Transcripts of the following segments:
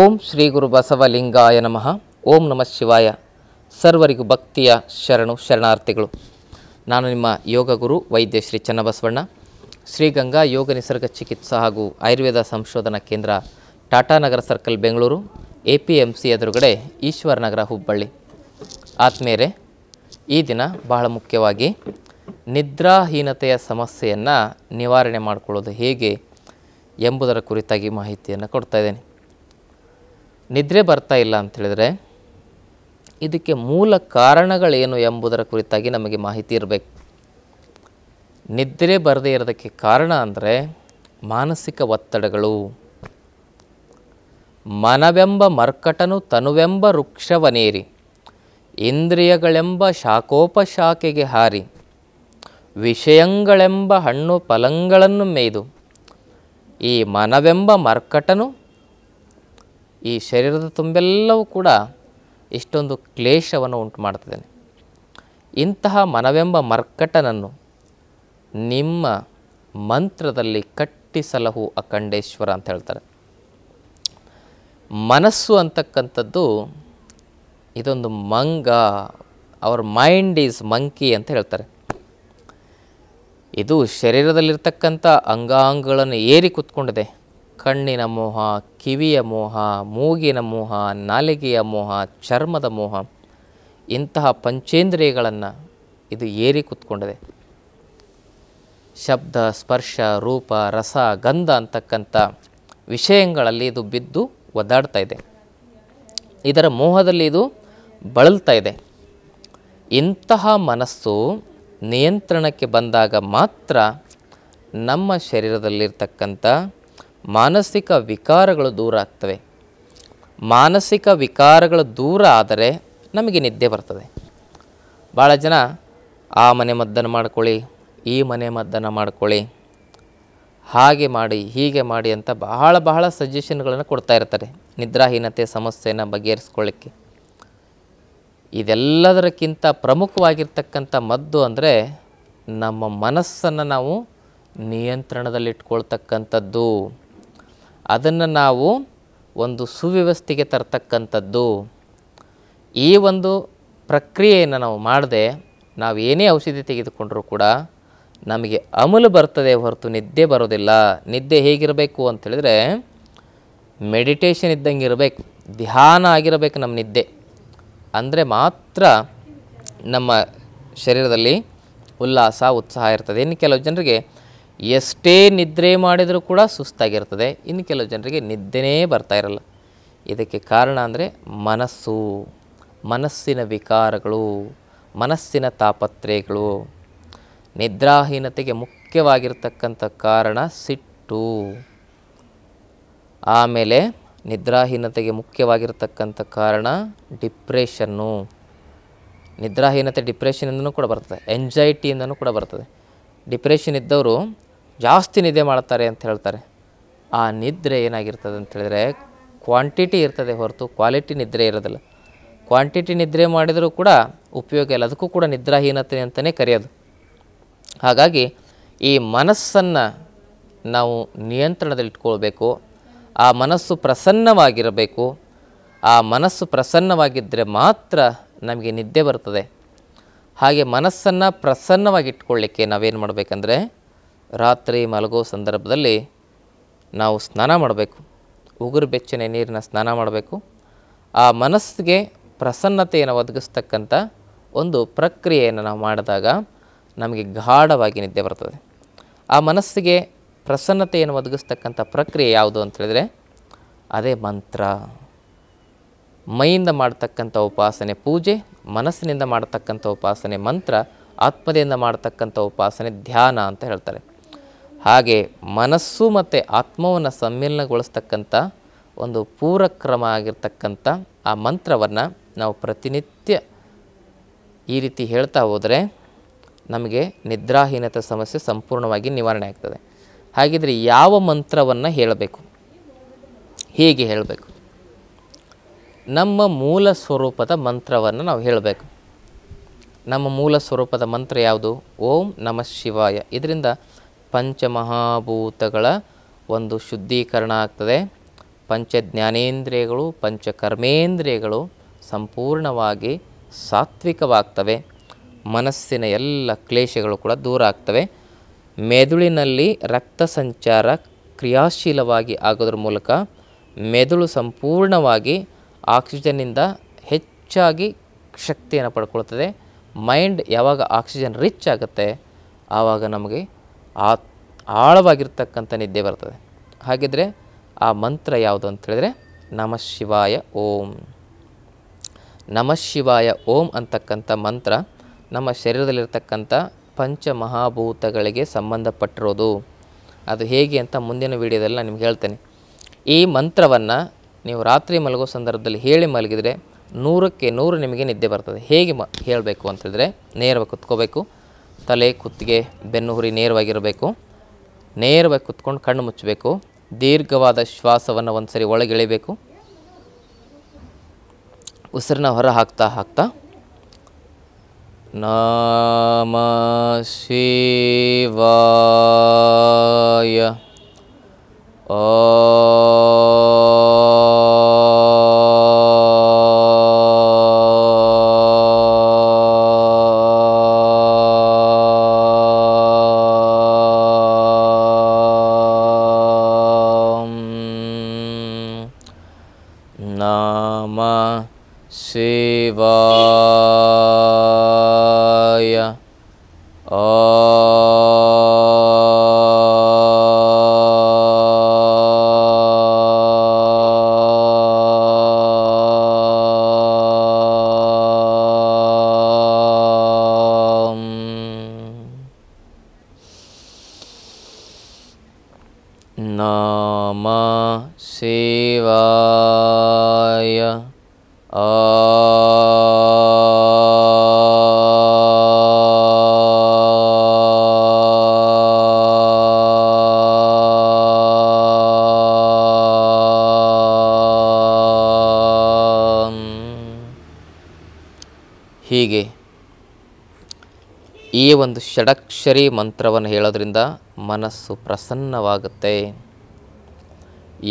ಓಂ ಶ್ರೀ ಗುರು ಬಸವಲಿಂಗಾಯ ನಮಃ ಓಂ ನಮಃ ಶಿವಾಯ ಸರ್ವರಿಗೂ ಭಕ್ತಿಯ ಶರಣು ಶರಣಾರ್ಥಿಗಳು ನಾನು ನಿಮ್ಮ ಯೋಗ ಗುರು ವೈದ್ಯ ಶ್ರೀ ಚನ್ನಬಸವಣ್ಣ ಶ್ರೀಗಂಗಾ ಯೋಗ ನಿಸರ್ಗ ಚಿಕಿತ್ಸಾ ಹಾಗೂ ಆಯುರ್ವೇದ ಸಂಶೋಧನಾ ಕೇಂದ್ರ Tatanagar circle Bengaluru A P M C ಎದುರುಗಡೆ ಈಶ್ವರನಗರ ಹುಬ್ಬಳ್ಳಿ ಆತ್ಮೇರೆ ಈ ದಿನ ಬಹಳ ಮುಖ್ಯವಾಗಿ ನಿದ್ರಾಹೀನತೆಯ ಸಮಸ್ಯೆಯನ್ನು ನಿವಾರಣೆ ಮಾಡಿಕೊಳ್ಳೋದು ಹೇಗೆ ಎಂಬುದರ ಕುರಿತಾಗಿ ಮಾಹಿತಿಯನ್ನು ಕೊಡ್ತಾ ಇದ್ದೇನೆ ನಿದ್ರೆ ಬರ್ತಾ ಇಲ್ಲ ಅಂಥೇಳಿದರೆ ಇದಕ್ಕೆ ಮೂಲ ಕಾರಣಗಳೇನು ಎಂಬುದರ ಕುರಿತಾಗಿ ನಮಗೆ ಮಾಹಿತಿ ಇರಬೇಕು ನಿದ್ರೆ ಬರದೇ ಇರೋದಕ್ಕೆ ಕಾರಣ ಅಂದರೆ ಮಾನಸಿಕ ಒತ್ತಡಗಳು ಮನವೆಂಬ ಮರ್ಕಟನು ತನುವೆಂಬ ವೃಕ್ಷವನೇರಿ ಇಂದ್ರಿಯಗಳೆಂಬ ಶಾಖೋಪಶಾಖೆಗೆ ಹಾರಿ ವಿಷಯಗಳೆಂಬ ಹಣ್ಣು ಫಲಗಳನ್ನು ಮೇಯ್ದು ಈ ಮನವೆಂಬ ಮರ್ಕಟನು ಈ ಶರೀರದ ತುಂಬೆಲ್ಲವೂ ಕೂಡ ಇಷ್ಟೊಂದು ಕ್ಲೇಶವನ್ನು ಉಂಟು ಮಾಡ್ತಿದ್ದೇನೆ ಇಂತಹ ಮನವೆಂಬ ಮರ್ಕಟನನ್ನು ನಿಮ್ಮ ಮಂತ್ರದಲ್ಲಿ ಕಟ್ಟಿಸಲಹು ಅಖಂಡೇಶ್ವರ ಅಂತ ಹೇಳ್ತಾರೆ ಮನಸ್ಸು ಅಂತಕ್ಕಂಥದ್ದು ಇದೊಂದು ಮಂಗ ಅವರ್ ಮೈಂಡ್ ಈಸ್ ಮಂಕಿ ಅಂತ ಹೇಳ್ತಾರೆ ಇದು ಶರೀರದಲ್ಲಿರ್ತಕ್ಕಂಥ ಅಂಗಾಂಗಗಳನ್ನು ಏರಿ ಕೂತ್ಕೊಂಡಿದೆ ಕಣ್ಣಿನ ಮೋಹ ಕಿವಿಯ ಮೋಹ ಮೂಗಿನ ಮೋಹ ನಾಲಿಗೆಯ ಮೋಹ ಚರ್ಮದ ಮೋಹ ಇಂತಹ ಪಂಚೇಂದ್ರಿಯಗಳನ್ನು ಇದು ಏರಿ ಕೂತ್ಕೊಂಡಿದೆ ಶಬ್ದ ಸ್ಪರ್ಶ ರೂಪ ರಸ ಗಂಧ ಅಂತಕ್ಕಂಥ ವಿಷಯಗಳಲ್ಲಿ ಇದು ಬಿದ್ದು ಒದ್ದಾಡ್ತಾ ಇದೆ ಇದರ ಮೋಹದಲ್ಲಿ ಇದು ಬಳಲ್ತಾ ಇದೆ ಇಂತಹ ಮನಸ್ಸು ನಿಯಂತ್ರಣಕ್ಕೆ ಬಂದಾಗ ಮಾತ್ರ ನಮ್ಮ ಶರೀರದಲ್ಲಿರ್ತಕ್ಕಂಥ ಮಾನಸಿಕ ವಿಕಾರಗಳು ದೂರ ಆಗ್ತವೆ ಮಾನಸಿಕ ವಿಕಾರಗಳು ದೂರ ಆದರೆ ನಮಗೆ ನಿದ್ದೆ ಬರ್ತದೆ ಭಾಳ ಜನ ಆ ಮನೆ ಮದ್ದನ್ನು ಮಾಡ್ಕೊಳ್ಳಿ ಈ ಮನೆ ಮದ್ದನ್ನು ಮಾಡ್ಕೊಳ್ಳಿ ಹಾಗೆ ಮಾಡಿ ಹೀಗೆ ಮಾಡಿ ಅಂತ ಬಹಳ ಬಹಳ ಸಜೆಷನ್ಗಳನ್ನು ಕೊಡ್ತಾ ಇರ್ತಾರೆ ನಿದ್ರಾಹೀನತೆ ಸಮಸ್ಯೆಯನ್ನು ಬಗೆಹರಿಸ್ಕೊಳ್ಳಿಕ್ಕೆ ಇದೆಲ್ಲದರಕ್ಕಿಂತ ಪ್ರಮುಖವಾಗಿರ್ತಕ್ಕಂಥ ಮದ್ದು ಅಂದರೆ ನಮ್ಮ ಮನಸ್ಸನ್ನು ನಾವು ನಿಯಂತ್ರಣದಲ್ಲಿಟ್ಕೊಳ್ತಕ್ಕಂಥದ್ದು ಅದನ್ನು ನಾವು ಒಂದು ಸುವ್ಯವಸ್ಥೆಗೆ ತರ್ತಕ್ಕಂಥದ್ದು ಈ ಒಂದು ಪ್ರಕ್ರಿಯೆಯನ್ನು ನಾವು ಮಾಡದೆ ನಾವು ಏನೇ ಔಷಧಿ ತೆಗೆದುಕೊಂಡರೂ ಕೂಡ ನಮಗೆ ಅಮಲು ಬರ್ತದೆ ಹೊರತು ನಿದ್ದೆ ಬರೋದಿಲ್ಲ ನಿದ್ದೆ ಹೇಗಿರಬೇಕು ಅಂತೇಳಿದರೆ ಮೆಡಿಟೇಷನ್ ಇದ್ದಂಗೆ ಇರಬೇಕು ಧ್ಯಾನ ಆಗಿರಬೇಕು ನಮ್ಮ ನಿದ್ದೆ ಅಂದರೆ ಮಾತ್ರ ನಮ್ಮ ಶರೀರದಲ್ಲಿ ಉಲ್ಲಾಸ ಉತ್ಸಾಹ ಇರ್ತದೆ ಇನ್ನು ಕೆಲವು ಜನರಿಗೆ ಎಷ್ಟೇ ನಿದ್ರೆ ಮಾಡಿದರೂ ಕೂಡ ಸುಸ್ತಾಗಿರ್ತದೆ ಇನ್ನು ಕೆಲವು ಜನರಿಗೆ ನಿದ್ದೆನೇ ಬರ್ತಾ ಇರಲ್ಲ ಇದಕ್ಕೆ ಕಾರಣ ಅಂದರೆ ಮನಸ್ಸು ಮನಸ್ಸಿನ ವಿಕಾರಗಳು ಮನಸ್ಸಿನ ತಾಪತ್ರೆಗಳು ನಿದ್ರಾಹೀನತೆಗೆ ಮುಖ್ಯವಾಗಿರ್ತಕ್ಕಂಥ ಕಾರಣ ಸಿಟ್ಟು ಆಮೇಲೆ ನಿದ್ರಾಹೀನತೆಗೆ ಮುಖ್ಯವಾಗಿರ್ತಕ್ಕಂಥ ಕಾರಣ ಡಿಪ್ರೆಷನ್ನು ನಿದ್ರಾಹೀನತೆ ಡಿಪ್ರೆಷನಿಂದನೂ ಕೂಡ ಬರ್ತದೆ ಎಂಜೈಟಿಯಿಂದನೂ ಕೂಡ ಬರ್ತದೆ ಡಿಪ್ರೆಷನ್ ಇದ್ದವರು ಜಾಸ್ತಿ ನಿದ್ದೆ ಮಾಡ್ತಾರೆ ಅಂತ ಹೇಳ್ತಾರೆ ಆ ನಿದ್ರೆ ಏನಾಗಿರ್ತದೆ ಅಂತೇಳಿದರೆ ಕ್ವಾಂಟಿಟಿ ಇರ್ತದೆ ಹೊರತು ಕ್ವಾಲಿಟಿ ನಿದ್ರೆ ಇರೋದಿಲ್ಲ ಕ್ವಾಂಟಿಟಿ ನಿದ್ರೆ ಮಾಡಿದರೂ ಕೂಡ ಉಪಯೋಗ ಇಲ್ಲ ಅದಕ್ಕೂ ಕೂಡ ನಿದ್ರಾಹೀನತೆ ಅಂತಲೇ ಕರೆಯೋದು ಹಾಗಾಗಿ ಈ ಮನಸ್ಸನ್ನು ನಾವು ನಿಯಂತ್ರಣದಲ್ಲಿಟ್ಕೊಳ್ಬೇಕು ಆ ಮನಸ್ಸು ಪ್ರಸನ್ನವಾಗಿರಬೇಕು ಆ ಮನಸ್ಸು ಪ್ರಸನ್ನವಾಗಿದ್ದರೆ ಮಾತ್ರ ನಮಗೆ ನಿದ್ದೆ ಬರ್ತದೆ ಹಾಗೆ ಮನಸ್ಸನ್ನು ಪ್ರಸನ್ನವಾಗಿಟ್ಕೊಳ್ಳಿಕ್ಕೆ ನಾವೇನು ಮಾಡಬೇಕಂದ್ರೆ ರಾತ್ರಿ ಮಲಗೋ ಸಂದರ್ಭದಲ್ಲಿ ನಾವು ಸ್ನಾನ ಮಾಡಬೇಕು ಉಗುರು ಬೆಚ್ಚನೆ ನೀರಿನ ಸ್ನಾನ ಮಾಡಬೇಕು ಆ ಮನಸ್ಸಿಗೆ ಪ್ರಸನ್ನತೆಯನ್ನು ಒದಗಿಸ್ತಕ್ಕಂಥ ಒಂದು ಪ್ರಕ್ರಿಯೆಯನ್ನು ನಾವು ಮಾಡಿದಾಗ ನಮಗೆ ಗಾಢವಾಗಿ ನಿದ್ದೆ ಬರ್ತದೆ ಆ ಮನಸ್ಸಿಗೆ ಪ್ರಸನ್ನತೆಯನ್ನು ಒದಗಿಸ್ತಕ್ಕಂಥ ಪ್ರಕ್ರಿಯೆ ಯಾವುದು ಅಂತ ಅದೇ ಮಂತ್ರ ಮೈಯಿಂದ ಮಾಡತಕ್ಕಂಥ ಉಪಾಸನೆ ಪೂಜೆ ಮನಸ್ಸಿನಿಂದ ಮಾಡತಕ್ಕಂಥ ಉಪಾಸನೆ ಮಂತ್ರ ಆತ್ಮದಿಂದ ಮಾಡತಕ್ಕಂಥ ಉಪಾಸನೆ ಧ್ಯಾನ ಅಂತ ಹೇಳ್ತಾರೆ ಹಾಗೆ ಮನಸ್ಸು ಮತ್ತು ಆತ್ಮವನ್ನು ಸಮ್ಮಿಲನಗೊಳಿಸ್ತಕ್ಕಂಥ ಒಂದು ಪೂರಕ್ರಮ ಆಗಿರ್ತಕ್ಕಂಥ ಆ ಮಂತ್ರವನ್ನು ನಾವು ಪ್ರತಿನಿತ್ಯ ಈ ರೀತಿ ಹೇಳ್ತಾ ಹೋದರೆ ನಮಗೆ ನಿದ್ರಾಹೀನತೆ ಸಮಸ್ಯೆ ಸಂಪೂರ್ಣವಾಗಿ ನಿವಾರಣೆ ಆಗ್ತದೆ ಹಾಗಿದ್ರೆ ಯಾವ ಮಂತ್ರವನ್ನು ಹೇಳಬೇಕು ಹೀಗೆ ಹೇಳಬೇಕು ನಮ್ಮ ಮೂಲ ಸ್ವರೂಪದ ಮಂತ್ರವನ್ನು ನಾವು ಹೇಳಬೇಕು ನಮ್ಮ ಮೂಲ ಸ್ವರೂಪದ ಮಂತ್ರ ಯಾವುದು ಓಂ ನಮಃ ಶಿವಾಯ ಇದರಿಂದ ಪಂಚಮಹಾಭೂತಗಳ ಒಂದು ಶುದ್ಧೀಕರಣ ಆಗ್ತದೆ ಪಂಚ ಜ್ಞಾನೇಂದ್ರಿಯಗಳು ಪಂಚ ಕರ್ಮೇಂದ್ರಿಯಗಳು ಸಂಪೂರ್ಣವಾಗಿ ಸಾತ್ವಿಕವಾಗ್ತವೆ ಮನಸ್ಸಿನ ಎಲ್ಲ ಕ್ಲೇಶಗಳು ಕೂಡ ದೂರ ಆಗ್ತವೆ ಮೆದುಳಿನಲ್ಲಿ ರಕ್ತ ಸಂಚಾರ ಕ್ರಿಯಾಶೀಲವಾಗಿ ಆಗೋದ್ರ ಮೂಲಕ ಮೆದುಳು ಸಂಪೂರ್ಣವಾಗಿ ಆಕ್ಸಿಜನ್ನಿಂದ ಹೆಚ್ಚಾಗಿ ಶಕ್ತಿಯನ್ನು ಪಡ್ಕೊಳ್ತದೆ ಮೈಂಡ್ ಯಾವಾಗ ಆಕ್ಸಿಜನ್ ರಿಚ್ ಆಗುತ್ತೆ ಆವಾಗ ನಮಗೆ ಆ ಆಳವಾಗಿರ್ತಕ್ಕಂಥ ನಿದ್ದೆ ಬರ್ತದೆ ಹಾಗಿದ್ರೆ ಆ ಮಂತ್ರ ಯಾವುದು ಅಂತ ಹೇಳಿದ್ರೆ ನಮಃ ಶಿವಾಯ ಓಂ ನಮಃ ಶಿವಾಯ ಓಂ ಅಂತಕ್ಕಂಥ ಮಂತ್ರ ನಮ್ಮ ಶರೀರದಲ್ಲಿರ್ತಕ್ಕಂಥ ಪಂಚಮಹಾಭೂತಗಳಿಗೆ ಸಂಬಂಧಪಟ್ಟಿರೋದು ಅದು ಹೇಗೆ ಅಂತ ಮುಂದಿನ ವೀಡಿಯೋದಲ್ಲಿ ನಾನು ನಿಮ್ಗೆ ಹೇಳ್ತೇನೆ ಈ ಮಂತ್ರವನ್ನು ನೀವು ರಾತ್ರಿ ಮಲಗೋ ಸಂದರ್ಭದಲ್ಲಿ ಹೇಳಿ ಮಲಗಿದರೆ ನೂರಕ್ಕೆ ನೂರು ನಿಮಗೆ ನಿದ್ದೆ ಬರ್ತದೆ ಹೇಗೆ ಮ ಹೇಳಬೇಕು ಅಂತೇಳಿದ್ರೆ ನೇರವಾಗಿ ಕುತ್ಕೋಬೇಕು ತಲೆ ಕುತ್ತಿಗೆ ಬೆನ್ನು ಹುರಿ ನೇರವಾಗಿರಬೇಕು ನೇರವಾಗಿ ಕುತ್ಕೊಂಡು ಕಣ್ಣು ಮುಚ್ಚಬೇಕು ದೀರ್ಘವಾದ ಶ್ವಾಸವನ್ನು ಒಂದು ಸರಿ ಒಳಗಿಳಿಬೇಕು ಉಸಿರನ್ನ ಹೊರ ಹಾಕ್ತಾ ಹಾಕ್ತಾ ನಮ ಶಿವಾಯ ಓ Namah ಆ ಹೀಗೆ ಈ ಒಂದು ಷಡಕ್ಷರಿ ಮಂತ್ರವನ್ನು ಹೇಳೋದ್ರಿಂದ ಮನಸ್ಸು ಪ್ರಸನ್ನವಾಗುತ್ತೆ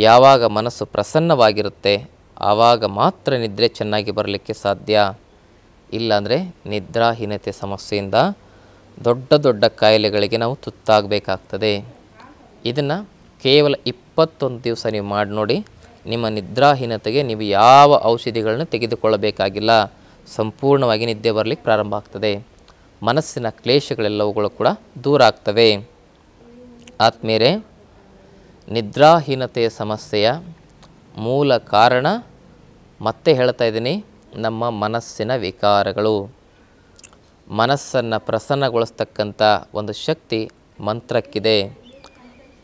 ಯಾವಾಗ ಮನಸ್ಸು ಪ್ರಸನ್ನವಾಗಿರುತ್ತೆ ಆವಾಗ ಮಾತ್ರ ನಿದ್ರೆ ಚೆನ್ನಾಗಿ ಬರಲಿಕ್ಕೆ ಸಾಧ್ಯ ಇಲ್ಲಾಂದರೆ ನಿದ್ರಾಹೀನತೆ ಸಮಸ್ಯೆಯಿಂದ ದೊಡ್ಡ ದೊಡ್ಡ ಕಾಯಿಲೆಗಳಿಗೆ ನಾವು ತುತ್ತಾಗಬೇಕಾಗ್ತದೆ ಇದನ್ನು ಕೇವಲ ಇಪ್ಪತ್ತೊಂದು ದಿವಸ ನೀವು ಮಾಡಿ ನೋಡಿ ನಿಮ್ಮ ನಿದ್ರಾಹೀನತೆಗೆ ನೀವು ಯಾವ ಔಷಧಿಗಳನ್ನು ತೆಗೆದುಕೊಳ್ಳಬೇಕಾಗಿಲ್ಲ ಸಂಪೂರ್ಣವಾಗಿ ನಿದ್ದೆ ಬರಲಿಕ್ಕೆ ಪ್ರಾರಂಭ ಆಗ್ತದೆ ಮನಸ್ಸಿನ ಕ್ಲೇಶಗಳೆಲ್ಲವುಗಳು ಕೂಡ ದೂರ ಆಗ್ತವೆ ಆದಮೇಲೆ ನಿದ್ರಾಹೀನತೆಯ ಸಮಸ್ಯೆಯ ಮೂಲ ಕಾರಣ ಮತ್ತೆ ಹೇಳ್ತಾ ಇದ್ದೀನಿ ನಮ್ಮ ಮನಸ್ಸಿನ ವಿಕಾರಗಳು ಮನಸ್ಸನ್ನು ಪ್ರಸನ್ನಗೊಳಿಸ್ತಕ್ಕಂಥ ಒಂದು ಶಕ್ತಿ ಮಂತ್ರಕ್ಕಿದೆ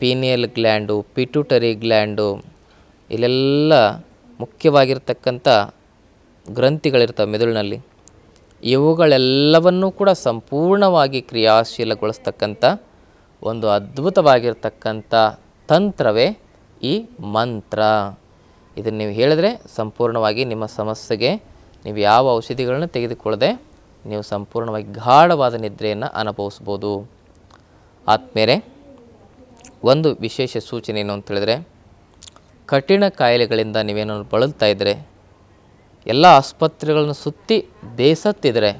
ಪೀನಿಯಲ್ ಗ್ಲ್ಯಾಂಡು ಪಿಟ್ಯೂಟರಿ ಗ್ಲ್ಯಾಂಡು ಇಲ್ಲೆಲ್ಲ ಮುಖ್ಯವಾಗಿರ್ತಕ್ಕಂಥ ಗ್ರಂಥಿಗಳಿರ್ತವೆ ಮೆದುಳಿನಲ್ಲಿ ಇವುಗಳೆಲ್ಲವನ್ನೂ ಕೂಡ ಸಂಪೂರ್ಣವಾಗಿ ಕ್ರಿಯಾಶೀಲಗೊಳಿಸ್ತಕ್ಕಂಥ ಒಂದು ಅದ್ಭುತವಾಗಿರ್ತಕ್ಕಂಥ ತಂತ್ರವೇ ಈ ಮಂತ್ರ ಇದನ್ನು ನೀವು ಹೇಳಿದರೆ ಸಂಪೂರ್ಣವಾಗಿ ನಿಮ್ಮ ಸಮಸ್ಯೆಗೆ ನೀವು ಯಾವ ಔಷಧಿಗಳನ್ನು ತೆಗೆದುಕೊಳ್ಳದೆ ನೀವು ಸಂಪೂರ್ಣವಾಗಿ ಗಾಢವಾದ ನಿದ್ರೆಯನ್ನು ಅನುಭವಿಸ್ಬೋದು ಆದಮೇಲೆ ಒಂದು ವಿಶೇಷ ಸೂಚನೆ ಏನು ಹೇಳಿದರೆ ಕಠಿಣ ಕಾಯಿಲೆಗಳಿಂದ ನೀವೇನೋ ಬಳಲ್ತಾ ಇದ್ದರೆ ಎಲ್ಲ ಆಸ್ಪತ್ರೆಗಳನ್ನು ಸುತ್ತಿ ಬೇಸತ್ತಿದ್ರೆ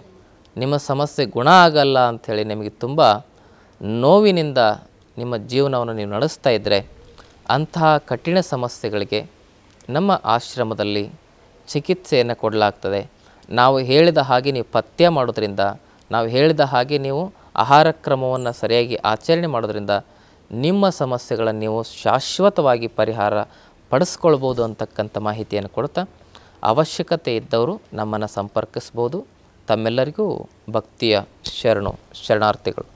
ನಿಮ್ಮ ಸಮಸ್ಯೆ ಗುಣ ಆಗಲ್ಲ ಅಂಥೇಳಿ ನಿಮಗೆ ತುಂಬ ನೋವಿನಿಂದ ನಿಮ್ಮ ಜೀವನವನ್ನು ನೀವು ನಡೆಸ್ತಾ ಇದ್ದರೆ ಅಂತಹ ಕಠಿಣ ಸಮಸ್ಯೆಗಳಿಗೆ ನಮ್ಮ ಆಶ್ರಮದಲ್ಲಿ ಚಿಕಿತ್ಸೆಯನ್ನು ಕೊಡಲಾಗ್ತದೆ ನಾವು ಹೇಳಿದ ಹಾಗೆ ನೀವು ಪಥ್ಯ ಮಾಡೋದ್ರಿಂದ ನಾವು ಹೇಳಿದ ಹಾಗೆ ನೀವು ಆಹಾರ ಕ್ರಮವನ್ನು ಸರಿಯಾಗಿ ಆಚರಣೆ ಮಾಡೋದ್ರಿಂದ ನಿಮ್ಮ ಸಮಸ್ಯೆಗಳನ್ನು ನೀವು ಶಾಶ್ವತವಾಗಿ ಪರಿಹಾರ ಪಡಿಸ್ಕೊಳ್ಬೋದು ಅಂತಕ್ಕಂಥ ಮಾಹಿತಿಯನ್ನು ಕೊಡ್ತಾ ಅವಶ್ಯಕತೆ ಇದ್ದವರು ನಮ್ಮನ್ನು ಸಂಪರ್ಕಿಸ್ಬೋದು ತಮ್ಮೆಲ್ಲರಿಗೂ ಭಕ್ತಿಯ ಶರಣು ಶರಣಾರ್ಥಿಗಳು